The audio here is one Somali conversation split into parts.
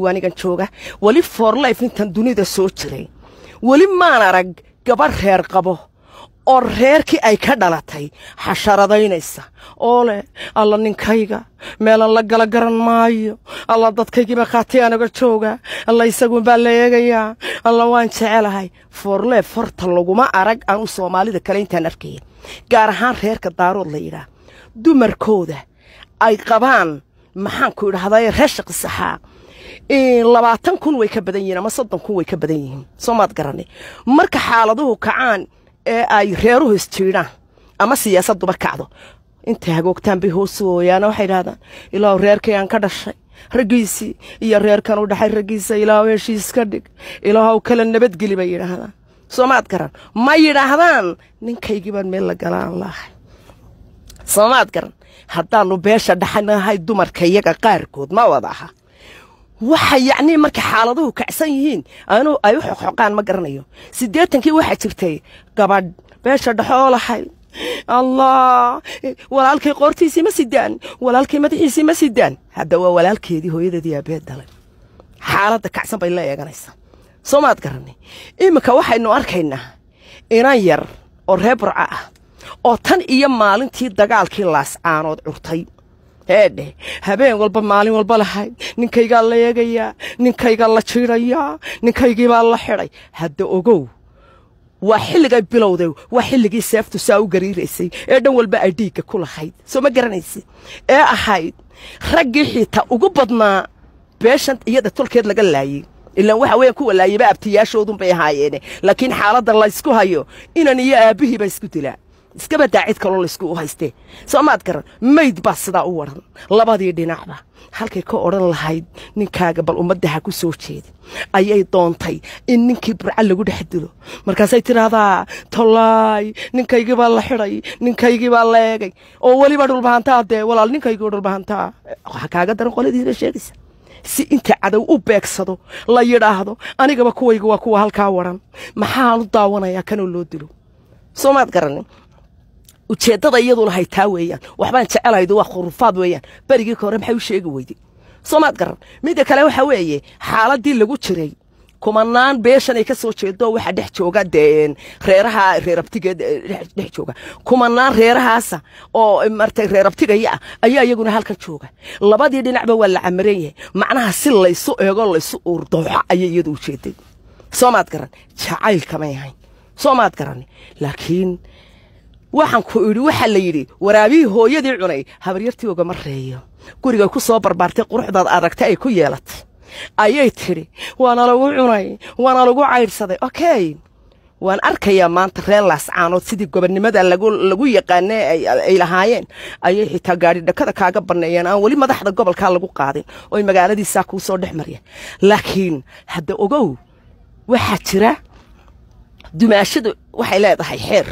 anigan jooga weli forlife intan dunida soo jiray weli maan arag gabar reer qabo oo reerkii ay ka dhalatay xasharadaynaysa oo oole alla ninkayga meelan la gala garan maayo alla dadkaygiiba maqaatay anaga jooga alla isagunbaa la eegayaa alla waan jecelahay forleef horta laguma arag aanu soomaalida kale intaan arkaya gaar ahaan reerka daarood la yidhaah dumarkooda ay qabaan maxaanku idhahdae reesha qisaxaa labaatan kun way ka badan yihiin ama soddon kun way ka badan yihiin soo maad garanay marka xaaladuhu kacaan ee ay reeruhu isjiidhaan ama siyaasaduba kacdo inta hagoogtaan bay hoosooyaan waxay idhahdaan ilaahu reerkay ka dhashay raggiisii iyo reerkan u dhaxay raggiisa ilaahu heshiis ka dhig ilaahu kala nabadgeli bay yidhaahdaan soo maad garan ma yidhaahdaan ninkaygii meel la galaan lahay soo maad garan haddaanu beesha dhaxanahay dumarka iyaga qaarkood ma wada aha waxa yacnii marka xaaladuhu kacsan yihiin anu ay u xoqxoqaan ma garanayo siddeetankii waxaa jirtay gabadh beesha dhaxoolahay allah walaalkay qoortiisii ma sidaan walaalkay madaxiisii ma sidaan hadda waa walaalkeedii hooyadeedii aabeed dhalay xaaladda kacsan bay la eeganaysaa soo maad garanay iminka waxaynu arkaynaa inan yar oo reer burca ah oo tan iyo maalintii dagaalkii laascaanood curtay eedheh habeen walba maalin walba lahayd ninkaygaa la eegayaa ninkaygaa la jiirayaa ninkaygiibaa la xidhay hadda ogow waa xilligay bilowday waa xilligii seeftu saa u gariiraysay ee dhan walba ay dhiigga ku lahayd soo ma garanaysid ee ahayd raggii xiitaa ugu badnaa beeshan iyada tolkeed laga laayay ilaan waxa weeyaan kuwa laayaba abtiyaashoodun bay ahaayeene laakiin xaaladda laysku hayo inan iyo aabbihiibaa isku dilaa iska badaa kaloo laysku u haystee soo maad garan mayd baa sidaa u waran labadii dhinacba halkay ka odhan lahayd ninkaaga bal ummadda ha ku soo jeeda ayay doontay in ninkii burca lagu dhex dilo markaasay tidhaahdaa tolaay ninkaygii baa la xidhay ninkaygii baa la eegay oo weliba dhulbahantaa dee walaal ninkaygii dhulbahantaa waxa kaaga daran qoladiina sheegaysa si inta cadow u beegsado la yidhaahdo anigaba kuwayga waa kuwa halkaa waran maxaan u daawanayaa kanoo loo dilo soo maad garanin ujeedada iyadu lahay taa weeyaan waxbaan jecelahaydu waa khurufaad weeyaan berigii hore maxay u sheegi weyday soomaad garan midda kale waxaa weeye xaaladii lagu jiray kumanaan beeshan kasoo ka soo jeedo waxaa dhex jooga dee reeraha reerabtiga eh, dhex jooga kumanaan reerahaasa oo eh, martay reerabtigaya ah ayaa iyaguna halkan jooga labadii dhinacba waa la camaran yahay macnaha si laysu eego laysu urdooxa ayay iyadu ujeeday soomaad garan jacaylkamay ahayn soomaad garan laakiin waxaan ku idhi waxaa la yidhi waraabihii hooyadii cunay habaryartii ogama reeyo guriga ku soo barbaartay quruxdaad aragtay ay ku yeelatay ayay tidhi waana lagu cunay waana lagu caydhsaday okey waan arkayaa maanta reer laascaanood sidii gobonnimada lagu yaqaane ay lahaayeen ayay xitaa gaadhidhakada kaaga banneeyeen aan weli madaxda gobolkaa lagu qaadin oy magaaladiisaa kuu soo dhex marya laakiin hadda ogow waxaa jira dumaashadu waxay leedahay xeer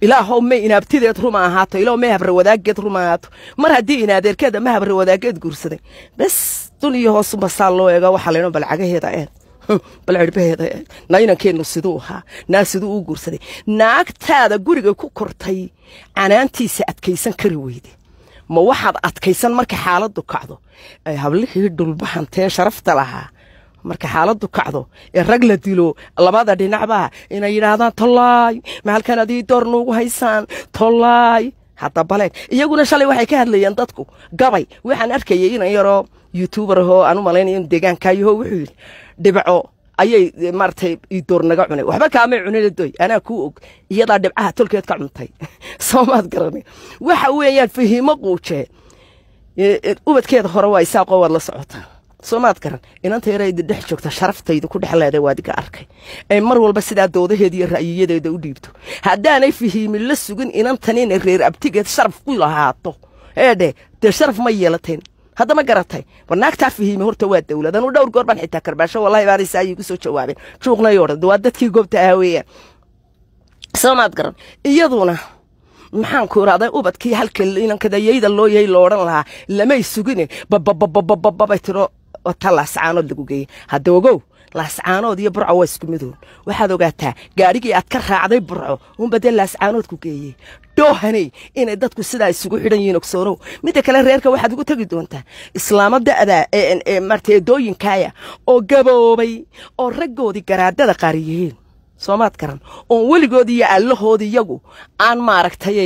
ilaahow may inaabtideed ruma ahaato ilaw may habrawadaaggeed ruma ahaato mar haddii inaadeerkeeda ma habre habrawadaaggeed guursaday bes duniya hoosunba saa loo eega waxaa laydhan balcagaheeda eed bal cirbaheeda eed siduu ahaa naa siduu u guursaday naagtaada guriga ku kortay canaantiisa adkaysan kari weyde ma waxaad adkaysan marka xaaladdu kacdo hablihii dhulbahantee sharafta lahaa marka xaaladu kacdo ee rag la dilo labada dhinacba inay yidhaahdaan tollaay ma halkan adii door noogu haysaan tollaay hadda baleeg iyaguna shalay waxay ka hadlayeen dadku gabay waxaan arkayay inan yaroo youtuubar ahoo aan u malaynayo inu deegaankaayahoo wuxuu yidhi dhibco ayay maaratay idoor naga cunay waxba kaamay cunina doy anaa kuu og iyadaa dhibcaha tolkeed ka cuntay soomaad garani waxa weeyaan fahiimo quujee ubadkeeda hore waa isaaqoo waad la socotaa soomaad garan inanta yarayda dhex joogta sharaftayda ku dhex leeday waadiga arkay ay mar walba sidaa doodaheeda iyo ra'yiyadeeda u dhiibto haddaanay fahiimin la sugin inantan reer abtigeed sharaf ku lahaato eedhe dee sharaf ma yeelateen haddama garatay warnaagtaa fahiime horta waa dawlad anuu dhowr goor xitaa karbaasho wallahi baana isaa iigu soo jawaabeen juuqnay odhan waa dadkii goobta ahaa soomaad garan iyaduna maxaan ku iraaday ubadkii halka inankadayayda loo yahay loo odhan lahaa lamay sugine bababababababay tiro oo ta laascaanood lagu geeyey hadda ogow laascaanood iyo burco waa isku midoon waxaad ogaataa gaadhigii aad ka raacday burco uunba dee laascaanood ku geeyey dhoohaney inay dadku sidaa isugu xidhan yihiin ogsoonow midda kale reerka waxaad ugu tegi doontaa islaamo da'da marta eedooyinkaaya oo gaboobay oo raggoodii garaadada qaar yihiin soomaad garan oon weligood iyo allahood iyagu aan maaragtay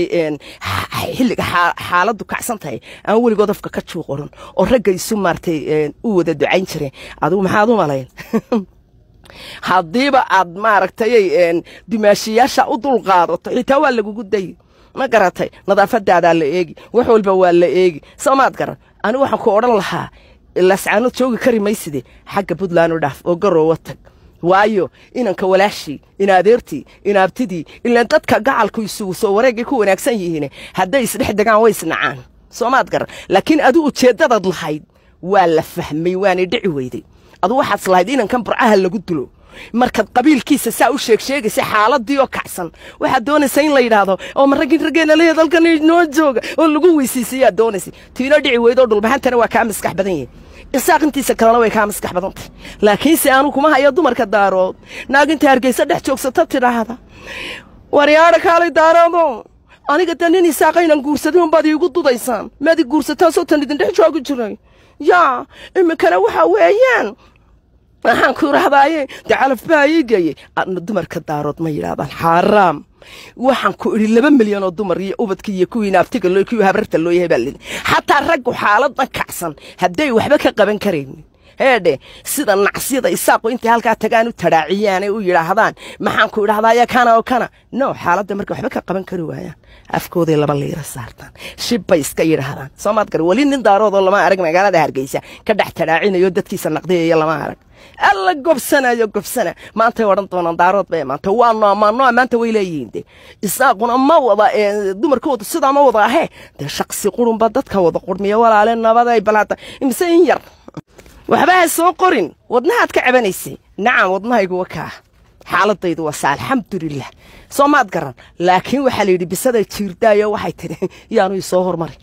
waxay xilliga xaaladdu kacsan tahay aan weligood afka ka juu qoran oo ragga isu maartay eh, u wada ducayn jireen adugu maxaad u malayn haddiiba aad maaragtayay eh, dumaashiyaasha u dulqaadato xitaa waa lagugu dayi ma garatay nadaafadaadaa la eegi wax walba waa la eegi soo maad garan anigu waxaan ku odhan lahaa lascaanood joogi kari mayside xagga puntland dhaaf oo garoowa tag waayo inanka walaashii in adeertii in abtidii ilaan dadka gacalkaisu soo wareegay ku wanaagsan yihiine hadday isdhex degaan way isnacaan maad garan laakiin adu ujeeddadaad lahayd waa la fahmay waanay dhici weyday adu waxaad lahayd inankan burcaha lagu dulo markaad qabiilkiisa saa u sheegsheegaysa xaaladii oo kacsan waxaad doonaysa in la yidhaahdo oo ma raggin raggeena leeyaad halkan noo jooga oo lagu weysiisayaad doonaysay tiinoo dhici weydo dhulbahantana waa kaa maskax badan yahay isaaq intiisa kalena way kaa maskax badantay laakiinse aanu kuma hayo dumarka daarood naag inta hargeysa dhex joogsatab tidhaahda waryaadha kaalay daaroodo aniga da nin isaaqaynan guursadin unbaad iigu dudaysaan maad i guursataasoo tan idin dhex joogi jiray yaa iminkana waxa weeyaan maxaan ku idhaahdaaye dee calafbaa ii geeyey dumarka daarood ma yidhaahdaan xaaraam waxaan ku idhi laba milyan oo dumar iyo ubadka iyo kuwii naabtiga kuwii habarta looyahay baa lidi xataa raggu xaaladan kacsan hadday waxba ka qaban karaynin heedhe sida nacsiyada isaaqu intay halkaa tagaan u taraaciyaan ay u yidhaahdaan maxaan ku idhahdaaya kana oo kana no xaaladda marka waxba ka qaban kari waayaan afkooday laba liira saartaan shibbay iska yidhaahdaan soomaad gar weli nin daaroodoo lama arag magaalada hargeysa ka dhex taraacinayo dadkiisa naqdiyaya lama arag alla gobsanayo gobsana maantay odhan doonaan daarood bay maanta waanu ammaanno ammaanta way leeyihiin de isaaquna ma wada dumarkooda sidaa ma wada ahee dee shaksi qurunba dadka wada qurmiya walaale nabad balaata imise in yar waxba ha soo qorin wadnahaad ka cabanaysay nacam wadnahayguwa kaah xaaladaydu waa saa alxamdulilah soo maad garan laakiin waxaa layidhi bisaday jiirdaayo waxay tidhi yaanu isoo hormarin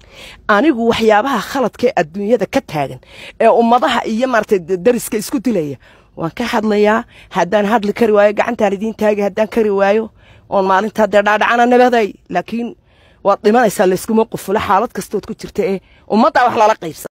anigu waxyaabaha khaladka adduunyada ka taagan ee ummadaha iyo maarata dariska isku dilaya waan ka hadlayaa haddaan hadli kari waayo gacantaan idiin taagi haddaan kari waayo oon maalintaa dee dhaadhacana nabaday laakiin waad dhimanaysaa layskuma qufulo xaalad kastood ku jirta ee ummaddaa wax lala qaybsa